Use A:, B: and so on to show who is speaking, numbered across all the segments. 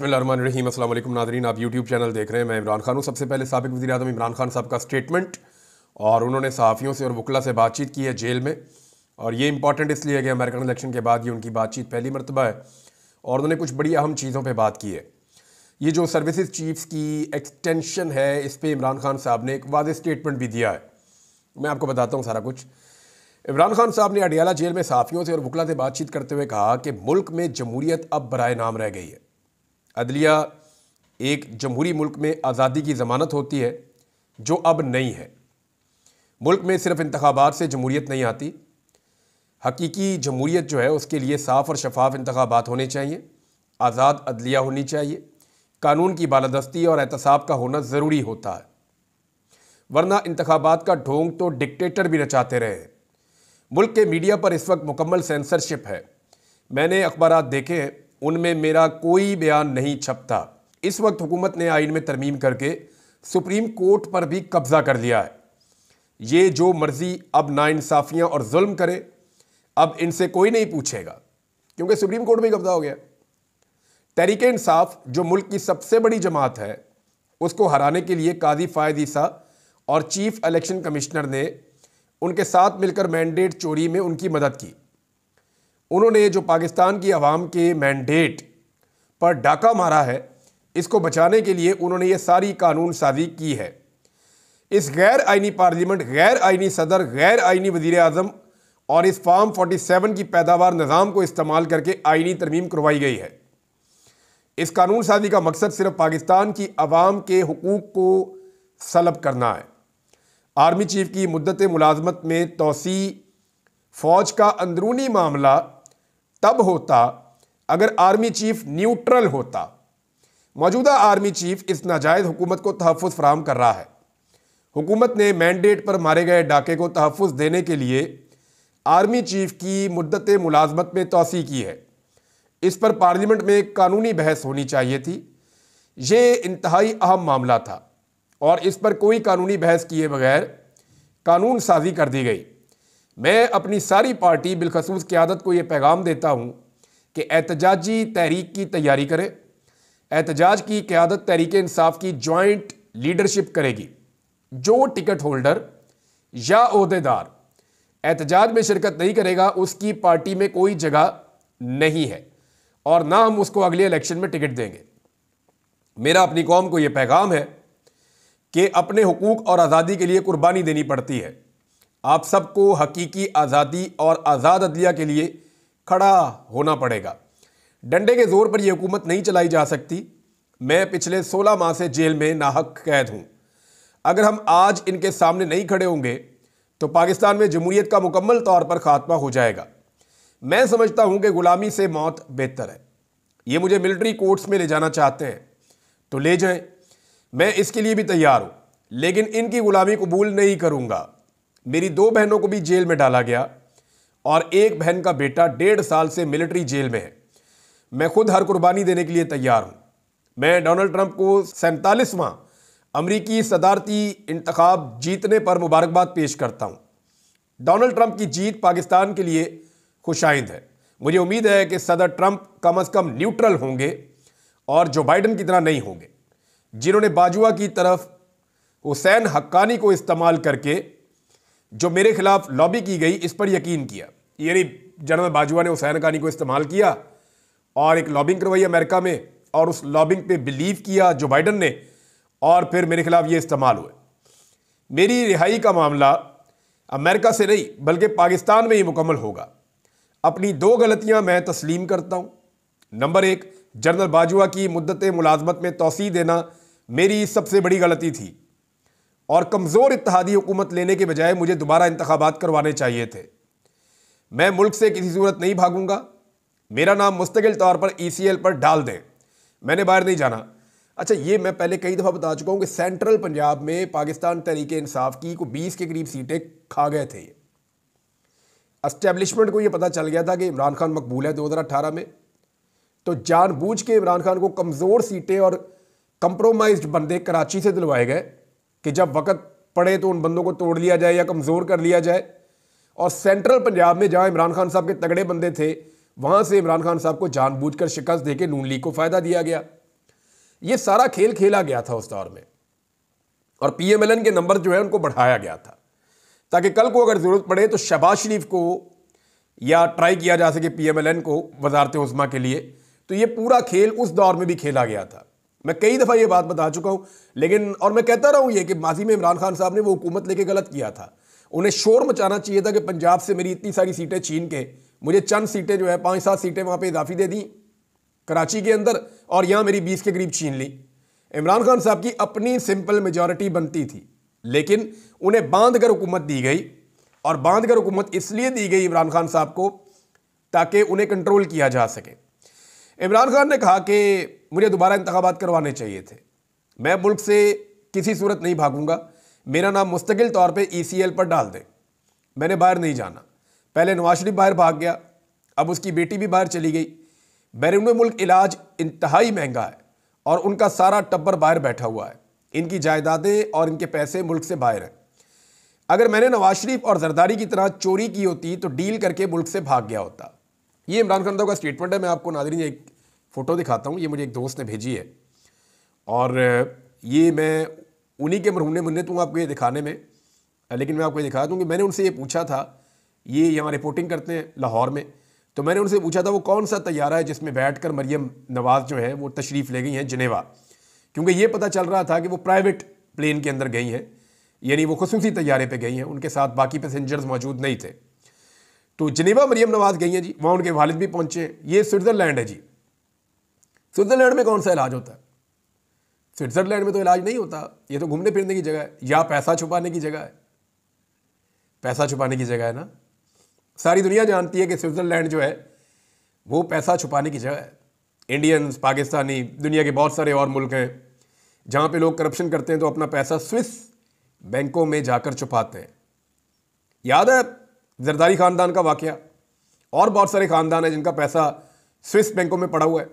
A: बिसमीम असल नाजरीन आप यूट्यूब चैनल देख रहे हैं मैं इमरान खान हूँ सबसे पहले सबक वजी अजम इमरान खान साहब का स्टेटमेंट और उन्होंने सहाफ़ियों से और वकला से बातचीत की है जेल में और ये इंपॉर्टेंट इसलिए है कि अमेरिकन इलेक्शन के बाद ये उनकी बातचीत पहली मरतबा है और उन्होंने कुछ बड़ी अहम चीज़ों पर बात की है ये जो सर्विस चीफ्स की एक्सटेंशन है इस पर इमरान खान साहब ने एक वाज स्टेटमेंट भी दिया है मैं आपको बताता हूँ सारा कुछ इमरान खान साहब ने अडियाला जेल में सहाफ़ियों से और वकला से बातचीत करते हुए कहा कि मुल्क में जमूरीत अब बरए नाम रह गई है अदलिया एक जमहूरी मुल्क में आज़ादी की ज़मानत होती है जो अब नहीं है मुल्क में सिर्फ इंतबात से जमहूरीत नहीं आती हकीकी जमहूरीत जो है उसके लिए साफ़ और शफाफ इंतबात होने चाहिए आज़ाद अदलिया होनी चाहिए कानून की बालादस्ती और एहतसाब का होना ज़रूरी होता है वरना इंतबात का ढोंग तो डिक्टेटर भी नचाते रहे हैं मुल्क के मीडिया पर इस वक्त मुकम्मल सेंसरशिप है मैंने अखबार देखे हैं उनमें मेरा कोई बयान नहीं छपता इस वक्त हुकूमत ने आइन में तरमीम करके सुप्रीम कोर्ट पर भी कब्ज़ा कर लिया है ये जो मर्ज़ी अब नाइंसाफ़ियाँ और जुल्म करे अब इनसे कोई नहीं पूछेगा क्योंकि सुप्रीम कोर्ट में कब्ज़ा हो गया तहरीक इंसाफ जो मुल्क की सबसे बड़ी जमात है उसको हराने के लिए काजी फ़ायद ईसा और चीफ इलेक्शन कमिश्नर ने उनके साथ मिलकर मैंडेट चोरी में उनकी मदद की उन्होंने जो पाकिस्तान की आवाम के मैंडेट पर डाका मारा है इसको बचाने के लिए उन्होंने ये सारी कानून साजी की है इस गैर आइनी पार्लियामेंट गैर आइनी सदर गैर आइनी वजीर अजम और इस फार्म 47 की पैदावार निज़ाम को इस्तेमाल करके आइनी तरमीम करवाई गई है इस कानून साजी का मकसद सिर्फ पाकिस्तान की आवाम के हकूक़ को सलब करना है आर्मी चीफ की मुद्दत मुलाजमत में तोसी फ़ौज का अंदरूनी मामला तब होता अगर आर्मी चीफ न्यूट्रल होता मौजूदा आर्मी चीफ इस नाजायज हुकूमत को तहफ़ फ्राहम कर रहा है हुकूमत ने मैंडेट पर मारे गए डाके को तहफ़ देने के लिए आर्मी चीफ की मुद्दत मुलाजमत में तोसी की है इस पर पार्लियामेंट में कानूनी बहस होनी चाहिए थी ये इंतहाई अहम मामला था और इस पर कोई कानूनी बहस किए बगैर कानून साजी कर दी गई मैं अपनी सारी पार्टी बिलखसूस क्यादत को ये पैगाम देता हूँ कि एहतजाजी तहरीक की तैयारी करें एहतजाज की क्यादत तहरीक इंसाफ की जॉइंट लीडरशिप करेगी जो टिकट होल्डर या अहदेदार एहतजाज में शिरकत नहीं करेगा उसकी पार्टी में कोई जगह नहीं है और ना हम उसको अगले इलेक्शन में टिकट देंगे मेरा अपनी कौम को यह पैगाम है कि अपने हकूक़ और आज़ादी के लिए कुर्बानी देनी पड़ती है आप सबको हकीकी आज़ादी और आज़ाद अदलिया के लिए खड़ा होना पड़ेगा डंडे के ज़ोर पर यह हुकूमत नहीं चलाई जा सकती मैं पिछले 16 माह से जेल में नाहक कैद हूँ अगर हम आज इनके सामने नहीं खड़े होंगे तो पाकिस्तान में जमूरीत का मुकम्मल तौर पर ख़ात्मा हो जाएगा मैं समझता हूँ कि ग़ुलामी से मौत बेहतर है ये मुझे मिलिट्री कोर्ट्स में ले जाना चाहते हैं तो ले जाएं मैं इसके लिए भी तैयार हूँ लेकिन इनकी ग़ुलामी कबूल नहीं करूँगा मेरी दो बहनों को भी जेल में डाला गया और एक बहन का बेटा डेढ़ साल से मिलिट्री जेल में है मैं खुद हर कुर्बानी देने के लिए तैयार हूँ मैं डोनाल्ड ट्रंप को सैंतालीसवां अमरीकी सदारती इंतखब जीतने पर मुबारकबाद पेश करता हूँ डोनाल्ड ट्रंप की जीत पाकिस्तान के लिए खुशाइंद है मुझे उम्मीद है कि सदर ट्रंप कम अज़ कम न्यूट्रल होंगे और जो बाइडन की तरह नहीं होंगे जिन्होंने बाजुआ की तरफ हुसैन हक्कानी को इस्तेमाल करके जो मेरे खिलाफ लॉबी की गई इस पर यकीन किया यानी जनरल बाजवा ने हुसैन कानी को इस्तेमाल किया और एक लॉबिंग करवाई अमेरिका में और उस लॉबिंग पे बिलीव किया जो बाइडन ने और फिर मेरे खिलाफ ये इस्तेमाल हुए मेरी रिहाई का मामला अमेरिका से नहीं बल्कि पाकिस्तान में ही मुकम्मल होगा अपनी दो गलतियां मैं तस्लीम करता हूँ नंबर एक जनरल बाजवा की मुद्दत मुलाजमत में तोसी देना मेरी सबसे बड़ी गलती थी और कमज़ोर इतिहादी हुकूमत लेने के बजाय मुझे दोबारा इंतबात करवाने चाहिए थे मैं मुल्क से किसी सूरत नहीं भागूंगा मेरा नाम मुस्तकिल तौर पर ई e पर डाल दें मैंने बाहर नहीं जाना अच्छा ये मैं पहले कई दफ़ा बता चुका हूँ कि सेंट्रल पंजाब में पाकिस्तान तरीके इंसाफ की को 20 के करीब सीटें खा गए थे ये अस्टैब्लिशमेंट को ये पता चल गया था कि इमरान खान मकबूल है 2018 में तो जानबूझ के इमरान खान को कमज़ोर सीटें और कंप्रोमाइज्ड बंदे कराची से दिलवाए गए कि जब वक़्त पड़े तो उन बंदों को तोड़ लिया जाए या कमज़ोर कर लिया जाए और सेंट्रल पंजाब में जहाँ इमरान खान साहब के तगड़े बंदे थे वहाँ से इमरान खान साहब को कर शिकस्त के नून लीग को फ़ायदा दिया गया ये सारा खेल खेला गया था उस दौर में और पीएमएलएन के नंबर जो है उनको बढ़ाया गया था ताकि कल को अगर ज़रूरत पड़े तो शहबाज शरीफ को या ट्राई किया जा सके पीएमएलएन को वजारत उस्मा के लिए तो ये पूरा खेल उस दौर में भी खेला गया था मैं कई दफ़ा ये बात बता चुका हूँ लेकिन और मैं कहता रहा हूँ ये कि माजी में इमरान खान साहब ने वो हुकूमत लेके गलत किया था उन्हें शोर मचाना चाहिए था कि पंजाब से मेरी इतनी सारी सीटें छीन के मुझे चंद सीटें जो है पाँच सात सीटें वहाँ पर इजाफी दे दी कराची के अंदर और यहाँ मेरी बीस के करीब छीन ली इमरान खान साहब की अपनी सिंपल मेजॉरिटी बनती थी लेकिन उन्हें बांध कर हुकूमत दी गई और बांध कर हुकूमत इसलिए दी गई इमरान खान साहब को ताकि उन्हें कंट्रोल किया जा सके इमरान खान ने कहा कि मुझे दोबारा इंतबात करवाने चाहिए थे मैं मुल्क से किसी सूरत नहीं भागूंगा मेरा नाम मुस्तकिल तौर पे ईसीएल e पर डाल दें मैंने बाहर नहीं जाना पहले नवाज शरीफ बाहर भाग गया अब उसकी बेटी भी बाहर चली गई बैरून मुल्क इलाज इंतहाई महंगा है और उनका सारा टब्बर बाहर बैठा हुआ है इनकी जायदादें और इनके पैसे मुल्क से बाहर हैं अगर मैंने नवाज शरीफ और जरदारी की तरह चोरी की होती तो डील करके मुल्क से भाग गया होता ये इमरान खान साहब का स्टेटमेंट है मैं आपको नादरी एक फ़ोटो दिखाता हूँ ये मुझे एक दोस्त ने भेजी है और ये मैं उन्हीं के मरहूने मुन्नत हूँ आपको ये दिखाने में लेकिन मैं आपको ये दिखा दूँ कि मैंने उनसे ये पूछा था ये यहाँ रिपोर्टिंग करते हैं लाहौर में तो मैंने उनसे पूछा था वो कौन सा तैयारा है जिसमें बैठ कर मरियम नवाज़ जो है वो तशरीफ़ ले गई हैं जनेवा क्योंकि ये पता चल रहा था कि वो प्राइवेट प्लेन के अंदर गई हैं यानी वो खसूसी तैयारे पर गई हैं उनके साथ बाकी पैसेंजर्स मौजूद नहीं थे तो जनेवा मरियम नवाज गई हैं जी वहाँ उनके वालिद भी पहुँचे ये स्विट्ज़रलैंड है जी स्विट्ज़रलैंड में कौन सा इलाज होता है स्विट्ज़रलैंड में तो इलाज नहीं होता ये तो घूमने फिरने की जगह है या पैसा छुपाने की जगह है पैसा छुपाने की जगह है ना सारी दुनिया जानती है कि स्विट्ज़रलैंड जो है वो पैसा छुपाने की जगह है इंडियंस पाकिस्तानी दुनिया के बहुत सारे और मुल्क हैं जहाँ पे लोग करप्शन करते हैं तो अपना पैसा स्विस बैंकों में जाकर छुपाते हैं याद है जरदारी ख़ानदान का वाक्य और बहुत सारे ख़ानदान हैं जिनका पैसा स्विस बैंकों में पड़ा हुआ है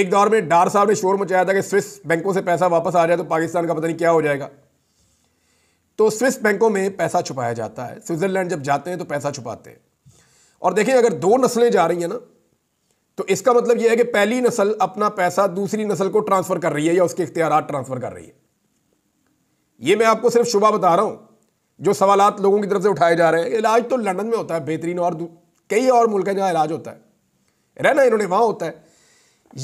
A: एक दौर में डार साहब ने शोर मचाया था कि स्विस बैंकों से पैसा वापस आ जाए तो पाकिस्तान का पता नहीं क्या हो जाएगा तो स्विस बैंकों में पैसा छुपाया जाता है स्विट्ज़रलैंड जब जाते हैं तो पैसा छुपाते हैं और देखिए अगर दो नस्लें जा रही हैं ना तो इसका मतलब यह है कि पहली नस्ल अपना पैसा दूसरी नस्ल को ट्रांसफ़र कर रही है या उसके इख्तियार ट्रांसफ़र कर रही है ये मैं आपको सिर्फ शुभा बता रहा हूँ जो सवालत लोगों की तरफ से उठाए जा रहे हैं इलाज तो लंडन में होता है बेहतरीन और कई और मुल्क है जहाँ इलाज होता है रहना इन्होंने वहां होता है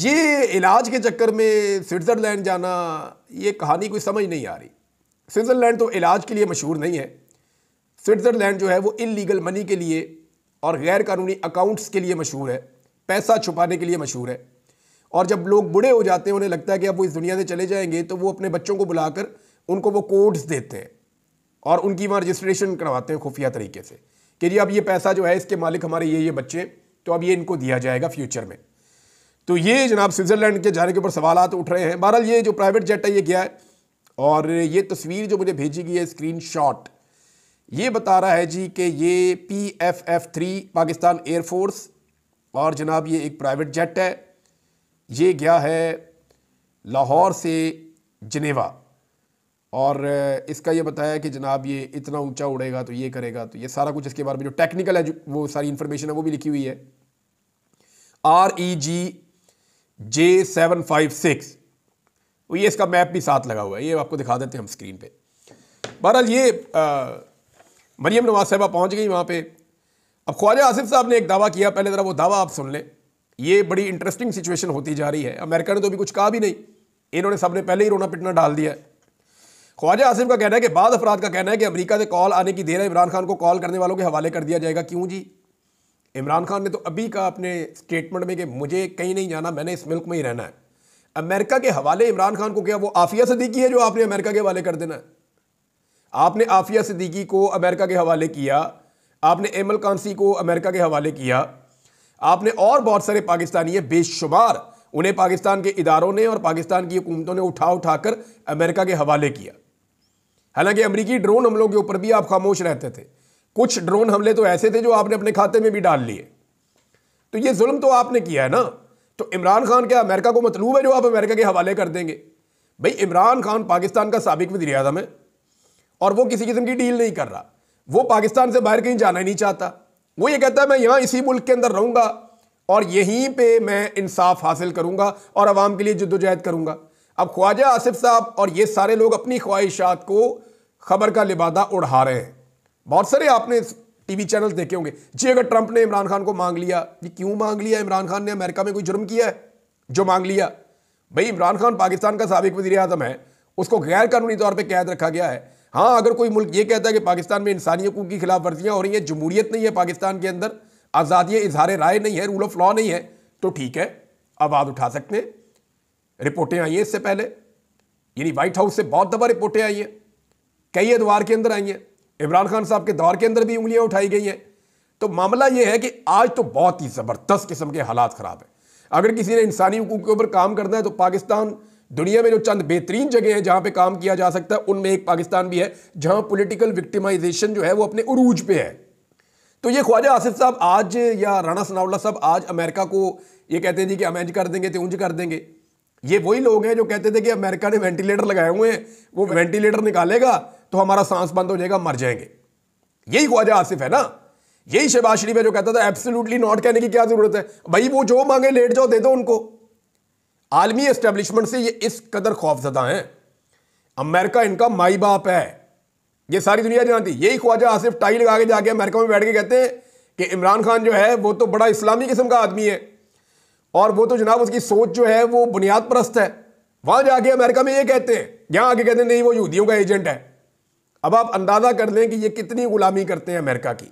A: ये इलाज के चक्कर में स्विट्ज़रलैंड जाना ये कहानी कोई समझ नहीं आ रही स्विट्ज़रलैंड तो इलाज के लिए मशहूर नहीं है स्विट्ज़रलैंड जो है वो इलीगल मनी के लिए और गैर कानूनी अकाउंट्स के लिए मशहूर है पैसा छुपाने के लिए मशहूर है और जब लोग बूढ़े हो जाते हैं उन्हें लगता है कि अब वो इस दुनिया से चले जाएंगे तो वो अपने बच्चों को बुलाकर उनको वो कोड्स देते हैं और उनकी वहाँ रजिस्ट्रेशन करवाते हैं खुफिया तरीके से कि जी अब ये पैसा जो है इसके मालिक हमारे ये ये बच्चे तो अब ये इनको दिया जाएगा फ्यूचर में तो ये जनाब स्विट्ज़रलैंड के जाने के ऊपर सवाल उठ रहे हैं बहरहाल ये जो प्राइवेट जेट है ये क्या है और ये तस्वीर जो मुझे भेजी गई है स्क्रीन शॉट ये बता रहा है जी कि ये P F F three Pakistan air force और जनाब ये एक प्राइवेट जेट है ये गया है लाहौर से जनेवा और इसका ये बताया कि जनाब ये इतना ऊंचा उड़ेगा तो ये करेगा तो ये सारा कुछ इसके बारे में जो टेक्निकल है जो वो सारी इन्फॉर्मेशन है वो भी लिखी हुई है R E G J seven five six ये इसका मैप भी साथ लगा हुआ है ये आपको दिखा देते हैं हम स्क्रीन पे बहरहाल ये मरियम नवाज साहबा पहुँच गई वहाँ पे अब ख्वाजा आसिफ साहब ने एक दावा किया पहले ज़रा वो दावा आप सुन लें ये बड़ी इंटरेस्टिंग सिचुएशन होती जा रही है अमेरिका ने तो अभी कुछ कहा भी नहीं इन्होंने सब ने पहले ही रोना पिटना डाल दिया है ख्वाजा आसिफ का कहना है कि बाद अफराद का कहना है कि अमरीका से कॉल आने की देर है इमरान खान को कॉल करने वालों के हवाले कर दिया जाएगा क्यों जी इमरान खान ने तो अभी कहा अपने स्टेटमेंट में कि मुझे कहीं नहीं जाना मैंने इस मुल्क में ही रहना है अमेरिका के हवाले इमरान खान को क्या वो आफिया सदीकी है जो आपने अमेरिका के हवाले कर देना है आपने आफिया सदीकी को अमेरिका के हवाले किया आपने एमल कानसी को अमेरिका के हवाले किया आपने और बहुत सारे पाकिस्तानी है बेशुमार उन्हें पाकिस्तान के इदारों ने और पाकिस्तान की हुकूमतों ने उठा उठा कर अमेरिका के हवाले किया हालांकि अमरीकी ड्रोन हमलों के ऊपर भी आप खामोश रहते थे कुछ ड्रोन हमले तो ऐसे थे जो आपने अपने खाते में भी डाल लिए तो ये जुल्म तो आपने किया है ना तो इमरान खान क्या अमेरिका को मतलूब है जो आप अमेरिका के हवाले कर देंगे भाई इमरान खान पाकिस्तान का सबक वजी अजम है और वो किसी किस्म की डील नहीं कर रहा वो पाकिस्तान से बाहर कहीं जाना ही नहीं चाहता वो ये कहता है मैं यहाँ इसी मुल्क के अंदर रहूँगा और यहीं पर मैं इंसाफ हासिल करूँगा और आवाम के लिए जद्दोजहद करूँगा अब ख्वाजा आसिफ साहब और ये सारे लोग अपनी ख्वाहिशात को खबर का लिबादा उड़ा रहे हैं बहुत सारे आपने टीवी चैनल्स देखे होंगे जी अगर ट्रंप ने इमरान खान को मांग लिया ये क्यों मांग लिया इमरान खान ने अमेरिका में कोई जुर्म किया है जो मांग लिया भाई इमरान खान पाकिस्तान का सबक वजी अजम है उसको गैर कानूनी तौर पर कैद रखा गया है हाँ अगर कोई मुल्क ये कहता है कि पाकिस्तान में इंसानी हकूक की खिलाफ वर्जियाँ हो रही हैं जमहूरियत नहीं है पाकिस्तान के अंदर आज़ादी इजहार राय नहीं है रूल ऑफ लॉ नहीं है तो ठीक है आवाज़ उठा सकते हैं रिपोर्टें आई हैं इससे पहले यानी वाइट हाउस से बहुत दफ़ा रिपोर्टें आई हैं कई अदवार के अंदर आई हैं इमरान खान साहब के दौर के अंदर भी उंगलियां उठाई गई हैं तो मामला यह है कि आज तो बहुत ही ज़बरदस्त किस्म के हालात ख़राब हैं अगर किसी ने इंसानी हकूक के ऊपर काम करना है तो पाकिस्तान दुनिया में जो चंद बेहतरीन जगह हैं जहाँ पे काम किया जा सकता है उनमें एक पाकिस्तान भी है जहाँ पोलिटिकल विक्टिमाइजेशन जो है वो अपने उरूज पे है तो ये ख्वाजा आसिफ साहब आज या राणा सनाउल्ला साहब आज अमेरिका को ये कहते हैं जी कि अमेंज कर देंगे तो उंज कर देंगे ये वही लोग हैं जो कहते थे कि अमेरिका ने वेंटिलेटर लगाए हुए हैं वो वेंटिलेटर निकालेगा तो हमारा सांस बंद हो जाएगा मर जाएंगे यही ख्वाजा आसिफ है ना यही शहबाज शरीफ है जो कहता था एब्सोल्युटली नॉट कहने की क्या जरूरत है भाई वो जो मांगे लेट जाओ दे दो उनको आलमी एस्टेब्लिशमेंट से ये इस कदर खौफजदा है अमेरिका इनका माई बाप है ये सारी दुनिया जानती यही ख्वाजा आसिफ टाई लगा के जाके अमेरिका में बैठ के कहते हैं कि इमरान खान जो है वो तो बड़ा इस्लामी किस्म का आदमी है और वो तो जनाब उसकी सोच जो है वो बुनियाद परस्त है वहां जाके अमेरिका में ये कहते हैं यहां आके कहते हैं नहीं वो यूदियों का एजेंट है अब आप अंदाज़ा कर लें कि ये कितनी गुलामी करते हैं अमेरिका की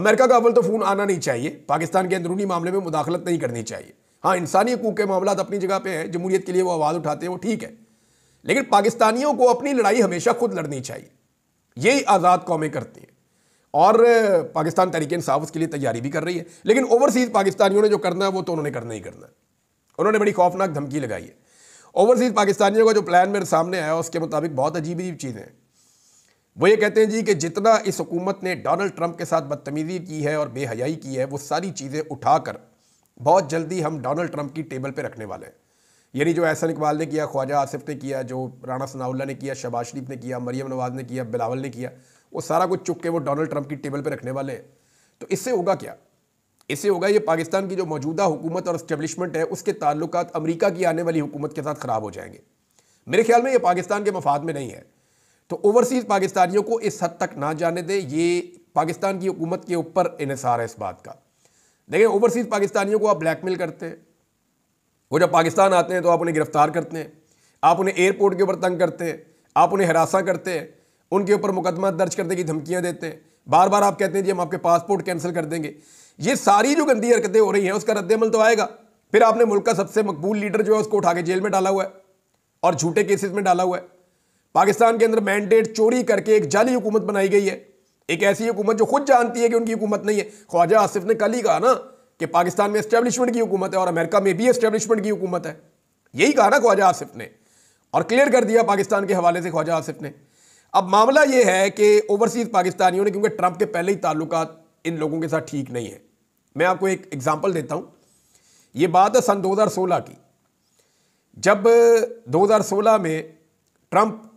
A: अमेरिका का अवल तो फ़ोन आना नहीं चाहिए पाकिस्तान के अंदरूनी मामले में मुदाखलत नहीं करनी चाहिए हाँ इंसानी हकूक़ के मामला अपनी जगह पर हैं जमूरीत के लिए वो आवाज़ उठाते हैं वो ठीक है लेकिन पाकिस्तानियों को अपनी लड़ाई हमेशा खुद लड़नी चाहिए यही आज़ाद कौमें करती हैं और पाकिस्तान तरीके इंसाफ उसके लिए तैयारी भी कर रही है लेकिन ओवरसीज़ पाकिस्तानियों ने जो करना है वो तो उन्होंने करना ही करना है उन्होंने बड़ी खौफनाक धमकी लगाई है ओवरसीज़ पाकिस्तानियों का जो प्लान मेरे सामने आया उसके मुताबिक बहुत अजीब अजीब चीज़ें हैं वो ये कहते हैं जी कि जितना इस हुकूमत ने डोनाल्ड ट्रंप के साथ बदतमीज़ी की है और बेहयाई की है वो सारी चीज़ें उठाकर बहुत जल्दी हम डोनाल्ड ट्रंप की टेबल पर रखने वाले हैं यानी जो एहसन इकबाल ने किया ख्वाजा आसिफ ने किया जो राणा सनाउल्ला ने किया शबाज शरीफ ने किया मरियम नवाज ने किया बिलावल ने किया वो सारा कुछ चुप के वो डोनल्ड ट्रंप की टेबल पर रखने वाले हैं तो इससे होगा क्या इससे होगा ये पाकिस्तान की जो मौजूदा हुकूमत और इस्टेबलिशमेंट है उसके ताल्लुक अमरीका की आने वाली हुकूमत के साथ ख़राब हो जाएंगे मेरे ख्याल में ये पाकिस्तान के मफाद में नहीं है तो ओवरसीज़ पाकिस्तानियों को इस हद तक ना जाने दें ये पाकिस्तान की हुकूमत के ऊपर इसार है इस बात का देखिए ओवरसीज़ पाकिस्तानियों को आप ब्लैकमेल करते हैं वो जब पाकिस्तान आते हैं तो आप उन्हें गिरफ़्तार करते हैं आप उन्हें एयरपोर्ट के ऊपर तंग करते हैं आप उन्हें हरासा करते हैं उनके ऊपर मुकदमा दर्ज करने की धमकियाँ देते हैं बार बार आप कहते हैं जी हम आपके पासपोर्ट कैंसिल कर देंगे ये सारी जो गंदी हरकतें हो रही हैं उसका रद्दमल तो आएगा फिर आपने मुल्क का सबसे मकबूल लीडर जो है उसको उठा के जेल में डाला हुआ है और झूठे केसेस में डाला हुआ है पाकिस्तान के अंदर मैंडेट चोरी करके एक जाली हुकूमत बनाई गई है एक ऐसी हुकूमत जो खुद जानती है कि उनकी हुकूमत नहीं है ख्वाजा आसिफ ने कल ही कहा ना कि पाकिस्तान में इस्टेब्लिशमेंट की हुकूमत है और अमेरिका में भी इस्टेब्लिशमेंट की हुकूमत है यही कहा ना ख्वाजा आसिफ ने और क्लियर कर दिया पाकिस्तान के हवाले से ख्वाजा आसिफ ने अब मामला यह है कि ओवरसीज़ पाकिस्तानियों ने क्योंकि ट्रंप के पहले ही ताल्लुक इन लोगों के साथ ठीक नहीं है मैं आपको एक एग्ज़ाम्पल देता हूँ ये बात है सन दो की जब दो में ट्रंप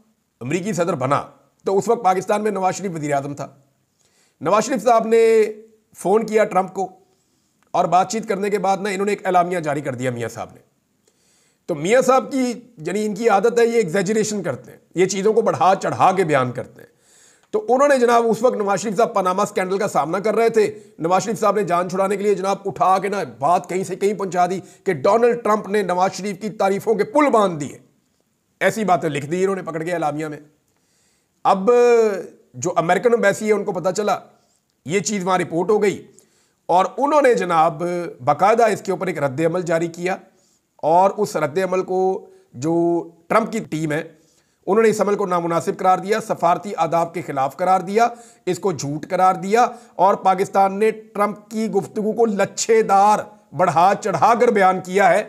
A: अमरीकी सदर बना तो उस वक्त पाकिस्तान में नवाज शरीफ वजी था नवाज शरीफ साहब ने फ़ोन किया ट्रंप को और बातचीत करने के बाद ना इन्होंने एक अलामिया जारी कर दिया मियाँ साहब ने तो मियाँ साहब की यानी इनकी आदत है ये एग्जेजरेशन करते हैं ये चीज़ों को बढ़ा चढ़ा के बयान करते हैं तो उन्होंने जनाब उस वक्त नवाज शरीफ साहब पनामा स्कैंडल का सामना कर रहे थे नवाज शरीफ साहब ने जान छुड़ाने के लिए जनाब उठा के ना बात कहीं से कहीं पहुंचा दी कि डोनाल्ड ट्रंप ने नवाज शरीफ की तारीफों के पुल बांध दिए ऐसी बातें लिख दी इन्होंने पकड़ के अलामिया में अब जो अमेरिकन अम्बेसी है उनको पता चला ये चीज़ वहाँ रिपोर्ट हो गई और उन्होंने जनाब बाकायदा इसके ऊपर एक रद्दमल जारी किया और उस रद्द अमल को जो ट्रंप की टीम है उन्होंने इस अमल को नामुनासिब करार दिया सफारती आदाब के खिलाफ करार दिया इसको झूठ करार दिया और पाकिस्तान ने ट्रंप की गुफ्तु को लच्छेदार बढ़ा चढ़ा कर बयान किया है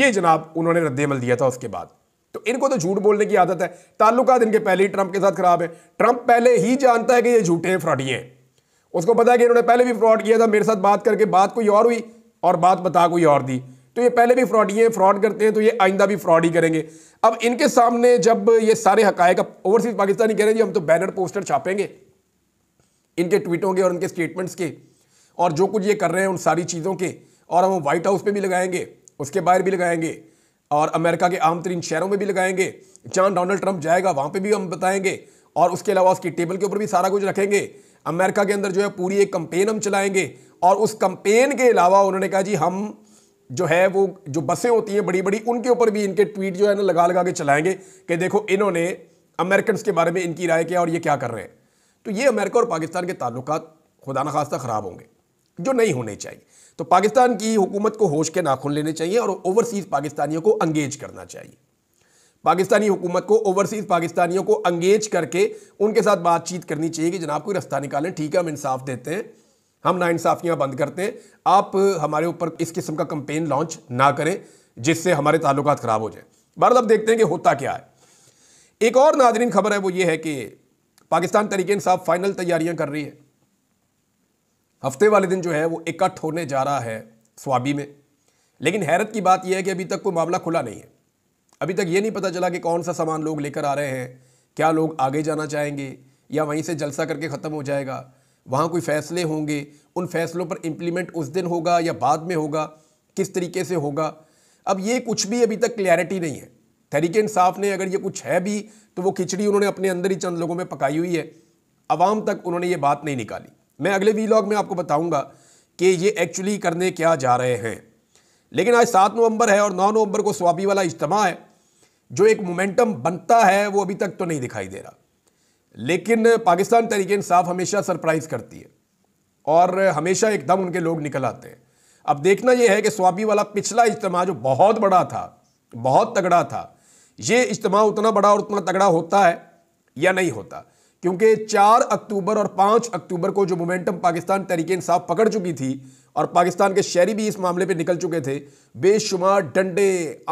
A: ये जनाब उन्होंने रद्दमल दिया था उसके बाद तो इनको तो झूठ बोलने की आदत है ताल्लुका इनके पहले ही ट्रंप के साथ खराब है ट्रंप पहले ही जानता है कि ये झूठे हैं फ्रॉडिए हैं उसको पता है कि इन्होंने पहले भी फ्रॉड किया था मेरे साथ बात करके बात कोई और हुई और बात बता कोई और दी तो ये पहले भी फ्रॉडिए हैं फ्रॉड करते हैं तो ये आइंदा भी फ्रॉड ही करेंगे अब इनके सामने जब ये सारे हकायक ओवरसीज पाकिस्तानी कह रहे हैं जी हम तो बैनर पोस्टर छापेंगे इनके ट्वीटों के और इनके स्टेटमेंट्स के और जो कुछ ये कर रहे हैं उन सारी चीज़ों के और हम वाइट हाउस पर भी लगाएंगे उसके बाहर भी लगाएंगे और अमेरिका के आम तरीन शहरों में भी लगाएंगे जहाँ डोनाल्ड ट्रंप जाएगा वहाँ पर भी हम बताएंगे और उसके अलावा उसकी टेबल के ऊपर भी सारा कुछ रखेंगे अमेरिका के अंदर जो है पूरी एक कंपेन हम चलाएंगे और उस कंपेन के अलावा उन्होंने कहा जी हम जो है वो जो बसें होती हैं बड़ी बड़ी उनके ऊपर भी इनके ट्वीट जो है ना लगा लगा के चलाएंगे कि देखो इन्होंने अमेरिकन के बारे में इनकी राय क्या और ये क्या कर रहे हैं तो ये अमेरिका और पाकिस्तान के ताल्लुक खुदा न खास्ता ख़राब होंगे जो नहीं होने चाहिए तो पाकिस्तान की हुकूमत को होश के नाखून लेने चाहिए और ओवरसीज़ पाकिस्तानियों को अंगेज करना चाहिए पाकिस्तानी हुकूमत को ओवरसीज़ पाकिस्तानियों को अंगेज करके उनके साथ बातचीत करनी चाहिए कि जनाब कोई रास्ता निकालें ठीक है हम इंसाफ देते हैं हम ना इंसाफियाँ बंद करते हैं आप हमारे ऊपर इस किस्म का कंपेन लॉन्च ना करें जिससे हमारे ताल्लुक ख़राब हो जाए बहरल अब देखते हैं कि होता क्या है एक और नादरीन खबर है वो ये है कि पाकिस्तान तरीके इंसाफ फाइनल तैयारियां कर रही है हफ्ते वाले दिन जो है वो इकट्ठ होने जा रहा है स्वाबी में लेकिन हैरत की बात यह है कि अभी तक कोई मामला खुला नहीं है अभी तक ये नहीं पता चला कि कौन सा सामान लोग लेकर आ रहे हैं क्या लोग आगे जाना चाहेंगे या वहीं से जलसा करके ख़त्म हो जाएगा वहाँ कोई फ़ैसले होंगे उन फैसलों पर इम्प्लीमेंट उस दिन होगा या बाद में होगा किस तरीके से होगा अब ये कुछ भी अभी तक क्लैरिटी नहीं है तहरीक इंसाफ ने अगर ये कुछ है भी तो वो खिचड़ी उन्होंने अपने अंदर ही चंद लोगों में पकाई हुई है आवाम तक उन्होंने ये बात नहीं निकाली मैं अगले वीलॉग में आपको बताऊंगा कि ये एक्चुअली करने क्या जा रहे हैं लेकिन आज सात नवंबर है और नौ नवंबर को स्वाबी वाला इज्तम है जो एक मोमेंटम बनता है वो अभी तक तो नहीं दिखाई दे रहा लेकिन पाकिस्तान तरीके इंसाफ हमेशा सरप्राइज़ करती है और हमेशा एकदम उनके लोग निकल आते हैं अब देखना यह है कि स्वाबी वाला पिछला इज्तम जो बहुत बड़ा था बहुत तगड़ा था ये इज्तम उतना बड़ा और उतना तगड़ा होता है या नहीं होता क्योंकि चार अक्टूबर और पाँच अक्टूबर को जो मोमेंटम पाकिस्तान तरीके इंसाफ पकड़ चुकी थी और पाकिस्तान के शहरी भी इस मामले पे निकल चुके थे बेशुमार डंडे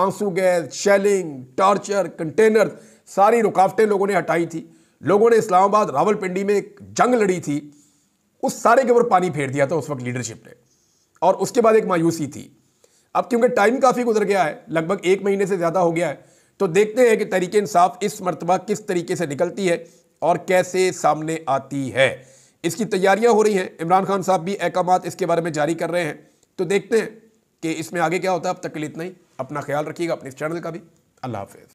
A: आंसू गैस शेलिंग टॉर्चर कंटेनर सारी रुकावटें लोगों ने हटाई थी लोगों ने इस्लामाबाद रावलपिंडी में एक जंग लड़ी थी उस सारे के ऊपर पानी फेर दिया था उस वक्त लीडरशिप ने और उसके बाद एक मायूसी थी अब क्योंकि टाइम काफ़ी गुजर गया है लगभग एक महीने से ज़्यादा हो गया है तो देखते हैं कि तरीके इंसाफ इस मरतबा किस तरीके से निकलती है और कैसे सामने आती है इसकी तैयारियां हो रही हैं इमरान खान साहब भी अहकाम इसके बारे में जारी कर रहे हैं तो देखते हैं कि इसमें आगे क्या होता है अब तक के लिए इतना ही अपना ख्याल रखिएगा अपने इस चैनल का भी अल्लाह हाफिज़